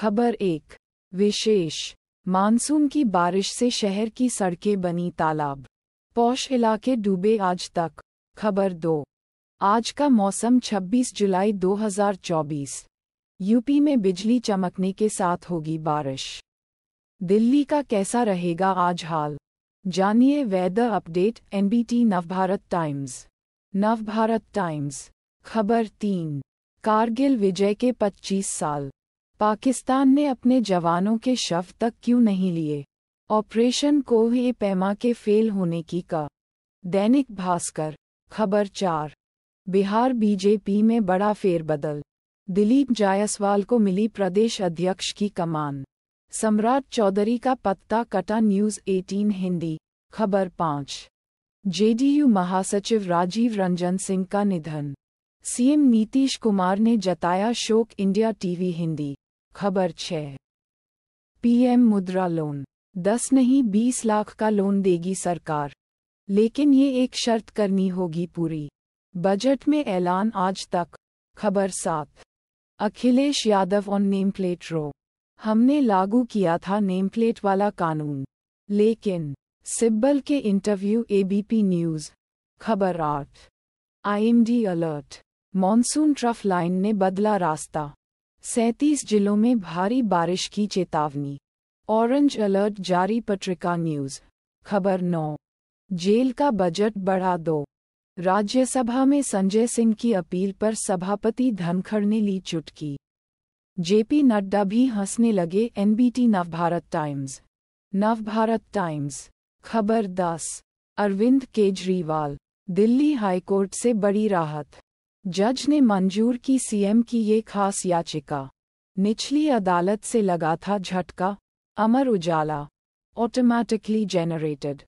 खबर एक विशेष मानसून की बारिश से शहर की सड़कें बनी तालाब पौष इलाके डूबे आज तक खबर दो आज का मौसम 26 जुलाई 2024 यूपी में बिजली चमकने के साथ होगी बारिश दिल्ली का कैसा रहेगा आज हाल जानिए weather update NBT Navbharat Times Navbharat Times खबर तीन कारगिल विजय के 25 साल पाकिस्तान ने अपने जवानों के शव तक क्यों नहीं लिए ऑपरेशन को ही पैमा के फेल होने की का दैनिक भास्कर खबर चार बिहार बीजेपी में बड़ा फेरबदल दिलीप जायसवाल को मिली प्रदेश अध्यक्ष की कमान सम्राट चौधरी का पत्ता कटा न्यूज 18 हिंदी खबर पाँच जेडीयू महासचिव राजीव रंजन सिंह का निधन सीएम नीतीश कुमार ने जताया शोक इंडिया टीवी हिंदी खबर छः पीएम मुद्रा लोन दस नहीं बीस लाख का लोन देगी सरकार लेकिन ये एक शर्त करनी होगी पूरी बजट में ऐलान आज तक खबर सात Akhilesh Yadav on name plate row हमने लागू किया था नेम प्लेट वाला कानून लेकिन सिब्बल के इंटरव्यू एबीपी न्यूज़ खबर आठ IMD alert monsoon trough line ने बदला रास्ता सैंतीस जिलों में भारी बारिश की चेतावनी ऑरेंज अलर्ट जारी पत्रिका न्यूज खबर नौ जेल का बजट बढ़ा दो राज्यसभा में संजय सिंह की अपील पर सभापति धनखड़ ने ली चुटकी जेपी नड्डा भी हंसने लगे NBT Navbharat Times Navbharat Times खबर दस अरविंद केजरीवाल दिल्ली हाईकोर्ट से बड़ी राहत जज ने मंजूर की सीएम की ये खास याचिका निचली अदालत से लगा था झटका अमर उजाला ऑटोमैटिकली जनरेटेड